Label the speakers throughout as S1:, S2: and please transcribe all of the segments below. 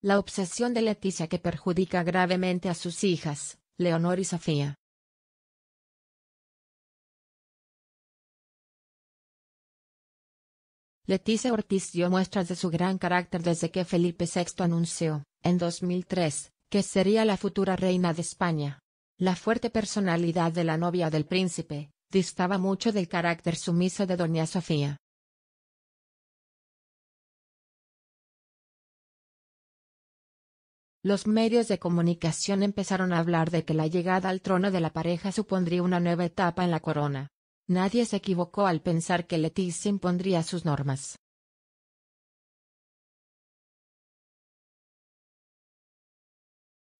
S1: La obsesión de Leticia que perjudica gravemente a sus hijas, Leonor y Sofía. Leticia Ortiz dio muestras de su gran carácter desde que Felipe VI anunció, en 2003, que sería la futura reina de España. La fuerte personalidad de la novia del príncipe, distaba mucho del carácter sumiso de doña Sofía. los medios de comunicación empezaron a hablar de que la llegada al trono de la pareja supondría una nueva etapa en la corona. Nadie se equivocó al pensar que Leticia impondría sus normas.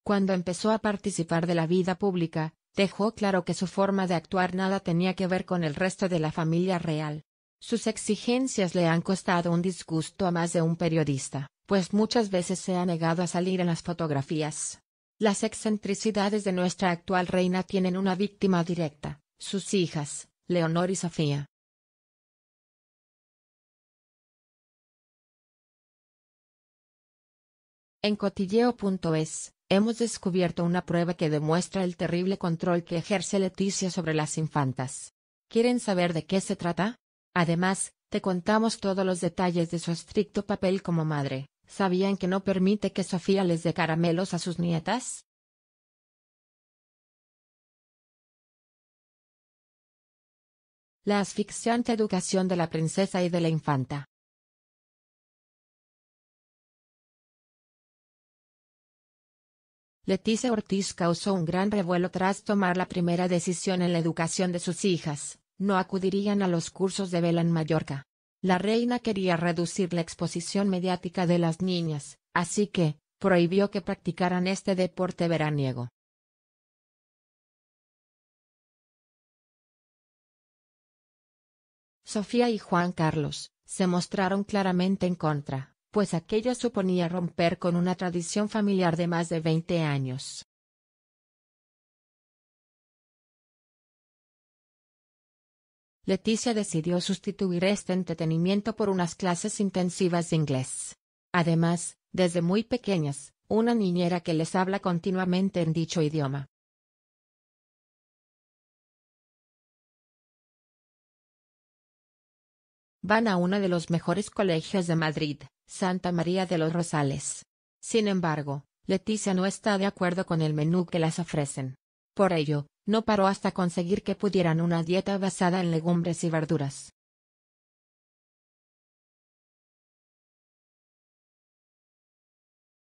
S1: Cuando empezó a participar de la vida pública, dejó claro que su forma de actuar nada tenía que ver con el resto de la familia real. Sus exigencias le han costado un disgusto a más de un periodista pues muchas veces se ha negado a salir en las fotografías. Las excentricidades de nuestra actual reina tienen una víctima directa, sus hijas, Leonor y Sofía. En cotilleo.es, hemos descubierto una prueba que demuestra el terrible control que ejerce Leticia sobre las infantas. ¿Quieren saber de qué se trata? Además, te contamos todos los detalles de su estricto papel como madre, ¿Sabían que no permite que Sofía les dé caramelos a sus nietas?
S2: La asfixiante educación de la princesa y de la infanta.
S1: Leticia Ortiz causó un gran revuelo tras tomar la primera decisión en la educación de sus hijas, no acudirían a los cursos de vela en Mallorca. La reina quería reducir la exposición mediática de las niñas, así que, prohibió que practicaran este deporte veraniego. Sofía y Juan Carlos, se mostraron claramente en contra, pues aquella suponía romper con una tradición familiar de más de veinte años. Leticia decidió sustituir este entretenimiento por unas clases intensivas de inglés. Además, desde muy pequeñas, una niñera que les habla continuamente en dicho idioma. Van a uno de los mejores colegios de Madrid, Santa María de los Rosales. Sin embargo, Leticia no está de acuerdo con el menú que las ofrecen. Por ello, no paró hasta conseguir que pudieran una dieta basada en legumbres y verduras.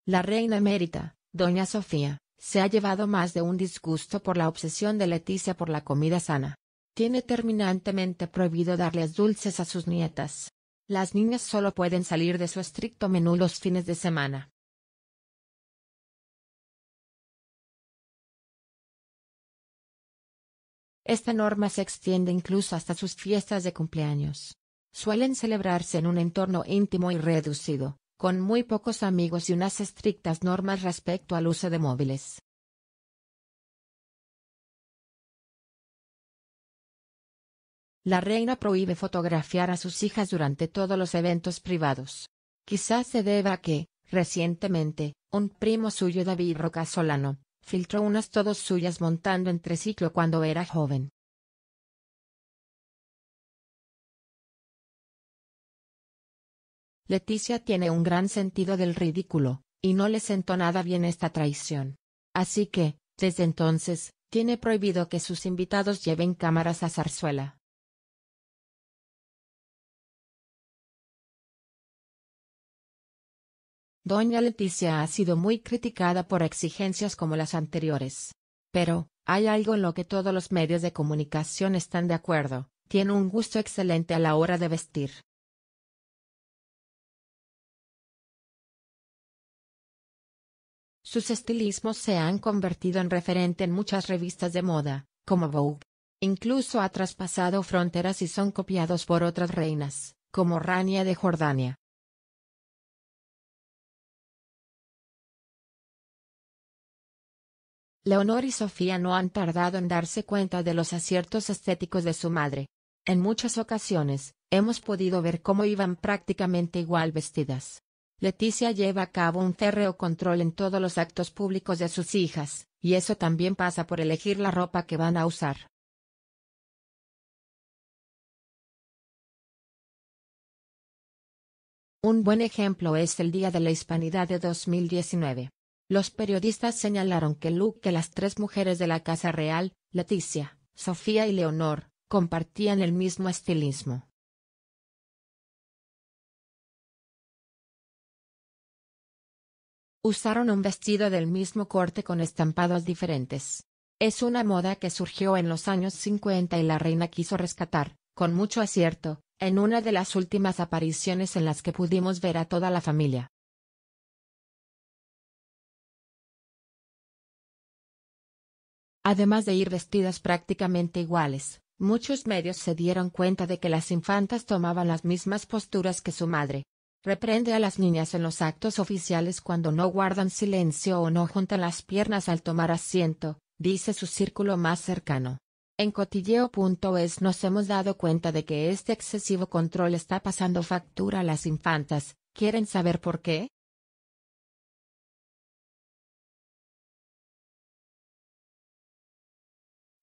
S1: La reina emérita, doña Sofía, se ha llevado más de un disgusto por la obsesión de Leticia por la comida sana. Tiene terminantemente prohibido darles dulces a sus nietas. Las niñas solo pueden salir de su estricto menú los fines de semana.
S2: Esta norma
S1: se extiende incluso hasta sus fiestas de cumpleaños. Suelen celebrarse en un entorno íntimo y reducido, con muy pocos amigos y unas estrictas normas respecto al uso de móviles. La reina prohíbe fotografiar a sus hijas durante todos los eventos privados. Quizás se deba a que, recientemente, un primo suyo David solano filtró unas todos suyas montando en triciclo cuando era joven. Leticia tiene un gran sentido del ridículo, y no le sentó nada bien esta traición. Así que, desde entonces, tiene prohibido que sus invitados lleven cámaras a zarzuela. Doña Leticia ha sido muy criticada por exigencias como las anteriores. Pero, hay algo en lo que todos los medios de comunicación están de acuerdo, tiene un gusto excelente a la hora de vestir. Sus estilismos se han convertido en referente en muchas revistas de moda, como Vogue. Incluso ha traspasado fronteras y son copiados por otras reinas, como Rania de Jordania. Leonor y Sofía no han tardado en darse cuenta de los aciertos estéticos de su madre. En muchas ocasiones, hemos podido ver cómo iban prácticamente igual vestidas. Leticia lleva a cabo un férreo control en todos los actos públicos de sus hijas, y eso también pasa por elegir la ropa que van a usar. Un buen ejemplo es el Día de la Hispanidad de 2019. Los periodistas señalaron que Luke las tres mujeres de la Casa Real, Leticia, Sofía y Leonor, compartían el mismo estilismo. Usaron un vestido del mismo corte con estampados diferentes. Es una moda que surgió en los años 50 y la reina quiso rescatar, con mucho acierto, en una de las últimas apariciones en las que pudimos ver a toda la familia. Además de ir vestidas prácticamente iguales, muchos medios se dieron cuenta de que las infantas tomaban las mismas posturas que su madre. Reprende a las niñas en los actos oficiales cuando no guardan silencio o no juntan las piernas al tomar asiento, dice su círculo más cercano. En cotilleo.es nos hemos dado cuenta de que este excesivo control está pasando factura a las infantas, ¿quieren saber por qué?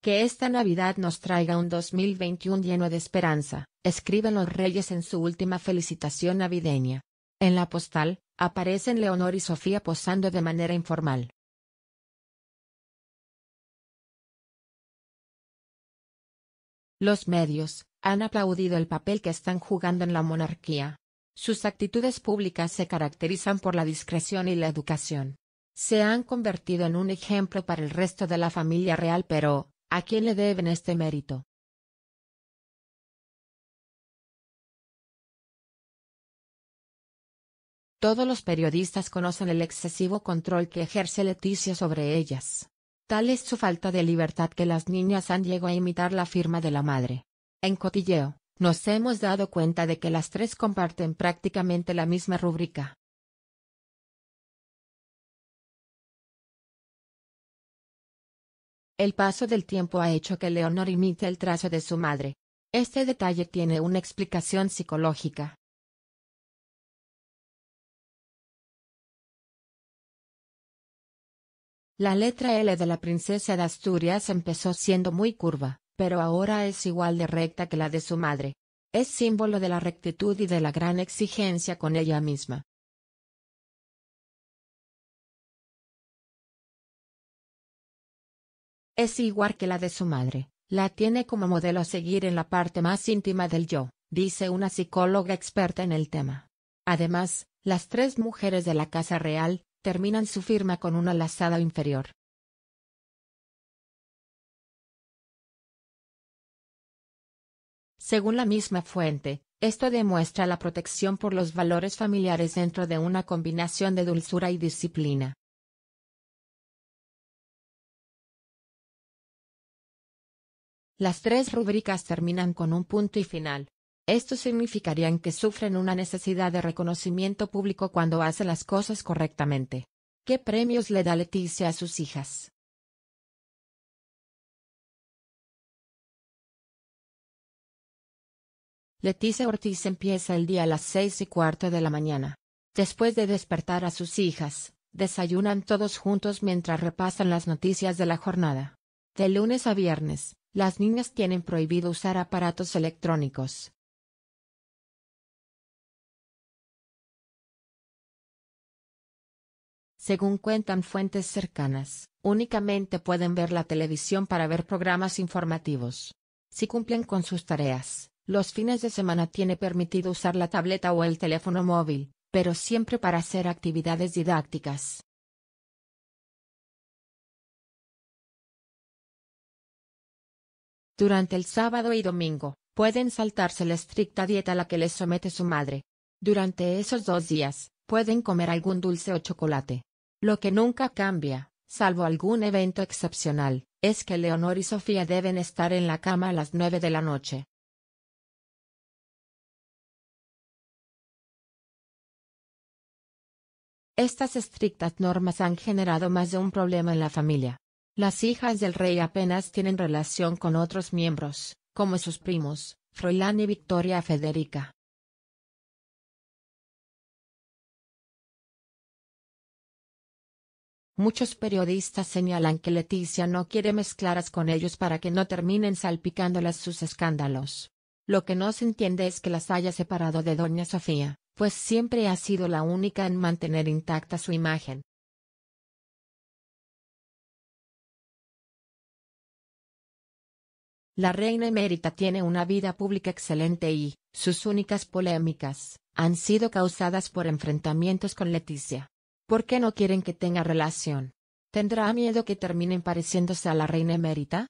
S1: Que esta Navidad nos traiga un 2021 lleno de esperanza, escriben los reyes en su última felicitación navideña. En la postal, aparecen Leonor y Sofía posando de manera informal. Los medios, han aplaudido el papel que están jugando en la monarquía. Sus actitudes públicas se caracterizan por la discreción y la educación. Se han convertido en un ejemplo para el resto de la familia real pero, ¿A quién le deben este mérito? Todos los periodistas conocen el excesivo control que ejerce Leticia sobre ellas. Tal es su falta de libertad que las niñas han llegado a imitar la firma de la madre. En cotilleo, nos hemos dado cuenta de que las tres comparten prácticamente la misma rúbrica. El paso del tiempo ha hecho que Leonor imite el trazo de su madre. Este detalle tiene una explicación psicológica. La letra L de la princesa de Asturias empezó siendo muy curva, pero ahora es igual de recta que la de su madre. Es símbolo de la rectitud y de la gran exigencia con ella misma. Es igual que la de su madre, la tiene como modelo a seguir en la parte más íntima del yo, dice una psicóloga experta en el tema. Además, las tres mujeres de la Casa Real terminan su firma con una lazada inferior. Según la misma fuente, esto demuestra la protección por los valores familiares dentro de una combinación de dulzura y disciplina. Las tres rúbricas terminan con un punto y final. Esto significaría que sufren una necesidad de reconocimiento público cuando hacen las cosas correctamente. ¿Qué premios le da Leticia a sus hijas? Leticia Ortiz empieza el día a las seis y cuarto de la mañana. Después de despertar a sus hijas, desayunan todos juntos mientras repasan las noticias de la jornada. De lunes a viernes, las niñas tienen prohibido usar aparatos electrónicos. Según cuentan fuentes cercanas, únicamente pueden ver la televisión para ver programas informativos. Si cumplen con sus tareas, los fines de semana tiene permitido usar la tableta o el teléfono móvil, pero siempre para hacer actividades didácticas. Durante el sábado y domingo, pueden saltarse la estricta dieta a la que les somete su madre. Durante esos dos días, pueden comer algún dulce o chocolate. Lo que nunca cambia, salvo algún evento excepcional, es que Leonor y Sofía deben estar en la cama a las nueve de la noche. Estas estrictas normas han generado más de un problema en la familia. Las hijas del rey apenas tienen relación con otros miembros, como sus primos, Froilán y Victoria Federica. Muchos periodistas señalan que Leticia no quiere mezclaras con ellos para que no terminen salpicándolas sus escándalos. Lo que no se entiende es que las haya separado de Doña Sofía, pues siempre ha sido la única en mantener intacta su imagen. La reina emérita tiene una vida pública excelente y, sus únicas polémicas, han sido causadas por enfrentamientos con Leticia. ¿Por qué no quieren que tenga relación? ¿Tendrá miedo que terminen pareciéndose a la reina emérita?